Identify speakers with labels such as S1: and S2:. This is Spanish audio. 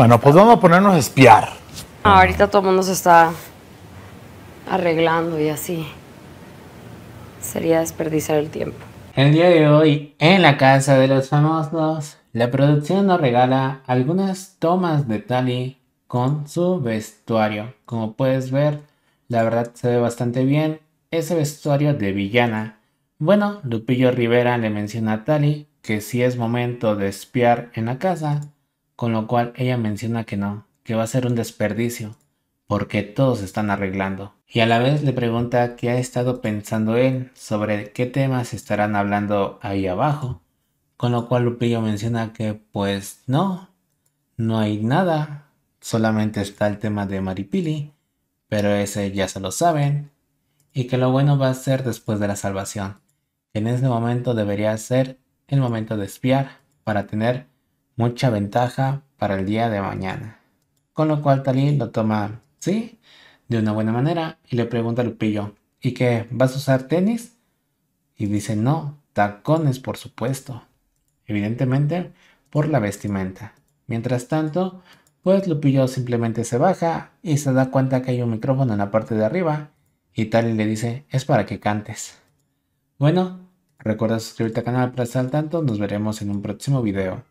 S1: Bueno, pues vamos a ponernos a espiar.
S2: Ah, ahorita todo el mundo se está arreglando y así. Sería desperdiciar el tiempo.
S1: El día de hoy, en la casa de los famosos, la producción nos regala algunas tomas de Tali con su vestuario. Como puedes ver, la verdad se ve bastante bien ese vestuario de villana. Bueno, Lupillo Rivera le menciona a Tali que si es momento de espiar en la casa, con lo cual ella menciona que no, que va a ser un desperdicio, porque todos están arreglando. Y a la vez le pregunta qué ha estado pensando él sobre qué temas estarán hablando ahí abajo, con lo cual Lupillo menciona que pues no, no hay nada, solamente está el tema de Maripili, pero ese ya se lo saben, y que lo bueno va a ser después de la salvación, que en ese momento debería ser el momento de espiar para tener mucha ventaja para el día de mañana. Con lo cual Talín lo toma, sí, de una buena manera y le pregunta a Lupillo, ¿y qué? ¿Vas a usar tenis? Y dice, no, tacones por supuesto. Evidentemente por la vestimenta. Mientras tanto, pues Lupillo simplemente se baja y se da cuenta que hay un micrófono en la parte de arriba y Tali le dice, es para que cantes. Bueno, recuerda suscribirte al canal para estar al tanto, nos veremos en un próximo video.